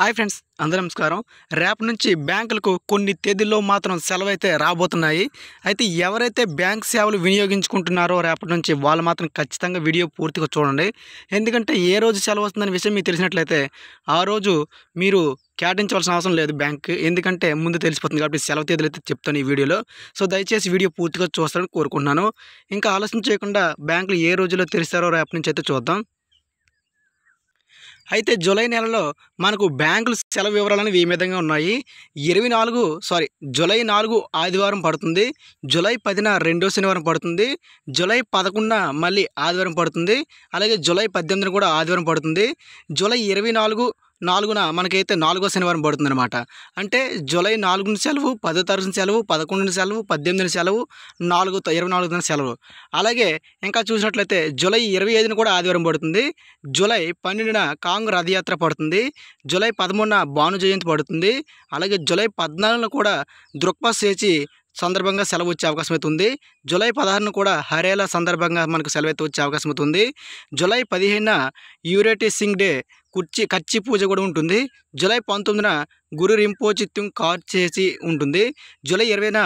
hi friends అందరూ నమస్కారం రేపు నుంచి బ్యాంకులకు కొన్ని తేదీల్లో మాత్రం సెలవు అయితే రాబోతున్నాయి అయితే ఎవరైతే బ్యాంక్ సేవలు వినియోగించుకుంటున్నారో రేపటి నుంచి వాళ్ళు మాత్రం ఖచ్చితంగా వీడియో పూర్తిగా చూడండి ఎందుకంటే ఏ రోజు సెలవు వస్తుందనే విషయం మీకు తెలిసినట్లయితే ఆ రోజు మీరు కేటాయించవలసిన అవసరం లేదు బ్యాంక్ ఎందుకంటే ముందు తెలిసిపోతుంది కాబట్టి సెలవు తేదీలు అయితే చెప్తాను ఈ వీడియోలో సో దయచేసి వీడియో పూర్తిగా చూస్తారని కోరుకుంటున్నాను ఇంకా ఆలోచన చేయకుండా బ్యాంకులు ఏ రోజులో తెరిస్తారో రేపటి నుంచి అయితే చూద్దాం అయితే జూలై నెలలో మనకు బ్యాంకులు సెలవు వివరాలు అనేవి ఈ విధంగా ఉన్నాయి ఇరవై నాలుగు సారీ జూలై నాలుగు ఆదివారం పడుతుంది జూలై పదిన రెండో శనివారం పడుతుంది జూలై పదకొండున మళ్ళీ ఆదివారం పడుతుంది అలాగే జూలై పద్దెనిమిదిన కూడా ఆదివారం పడుతుంది జూలై ఇరవై నాలుగు నాలుగున మనకైతే నాలుగో శనివారం పడుతుందన్నమాట అంటే జూలై నాలుగున సెలవు పదో తారీఖున సెలవు పదకొండున సెలవు పద్దెనిమిదిన సెలవు నాలుగు ఇరవై నాలుగున సెలవు అలాగే ఇంకా చూసినట్లయితే జూలై ఇరవై ఐదున కూడా ఆదివారం పడుతుంది జూలై పన్నెండున కాంగ్ రథయాత్ర పడుతుంది జూలై పదమూడున భాను జయంతి పడుతుంది అలాగే జూలై పద్నాలుగున కూడా దృక్పథ చేసి సందర్భంగా సెలవు వచ్చే అవకాశం అయితే ఉంది జూలై పదహారును కూడా హరేలా సందర్భంగా మనకు సెలవు అయితే వచ్చే అవకాశం అయితే ఉంది జూలై పదిహేనున యూరేటి సింగ్ డే కుర్చి కచ్చి పూజ కూడా ఉంటుంది జూలై పంతొమ్మిదిన గురు రింపోచిత్యం కార్ చేసి ఉంటుంది జూలై ఇరవైన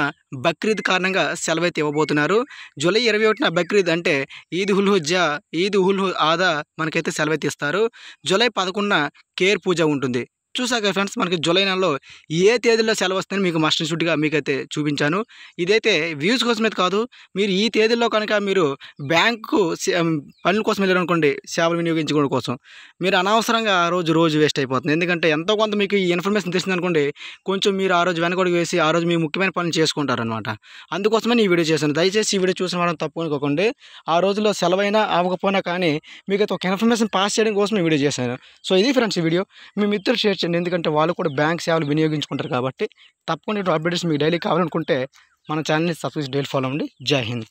బక్రీద్ కారణంగా సెలవైతే ఇవ్వబోతున్నారు జూలై ఇరవై ఒకటిన బక్రీద్ అంటే ఈద్ ఉల్ హుజ్జా ఈద్ ఉల్ ఆదా మనకైతే సెలవు అయితే ఇస్తారు జూలై పదకొండున కేర్ పూజ ఉంటుంది చూసాక ఫ్రెండ్స్ మనకి జూలై నెలలో ఏ తేదీలో సెలవు వస్తుందని మీకు మస్ట్ షూట్గా మీకైతే చూపించాను ఇదైతే వ్యూస్ కోసమే కాదు మీరు ఈ తేదీలో కనుక మీరు బ్యాంకు పనుల కోసం వెళ్ళారు అనుకోండి సేవలు వినియోగించుకోవడం కోసం మీరు అనవసరంగా ఆ రోజు రోజు వేస్ట్ అయిపోతుంది ఎందుకంటే ఎంతో కొంత మీకు ఈ ఇన్ఫర్మేషన్ తెలిసింది అనుకోండి కొంచెం మీరు ఆ రోజు వెనకడుగు వేసి ఆ రోజు మీ ముఖ్యమైన పనులు చేసుకుంటారనమాట అందుకోసమే ఈ వీడియో చేశాను దయచేసి ఈ వీడియో చూసిన వాళ్ళని తప్పుకోనుకోకండి ఆ రోజులో సెలవైనా అవ్వకపోయినా కానీ మీకైతే ఒక ఇన్ఫర్మేషన్ పాస్ చేయడం కోసం ఈ వీడియో చేశాను సో ఇది ఫ్రెండ్స్ ఈ వీడియో మీ మిత్రులు షేర్ చేయండి ఎందుకంటే వాళ్ళు కూడా బ్యాంక్ సేవలు వినియోగించుకుంటారు కాబట్టి తప్పకుండా అప్డేట్స్ మీకు డైలీ కావాలనుకుంటే మన ఛానల్ని సబ్స్క్రైబ్ డైలీ ఫాలో అవ్వండి జై హింద్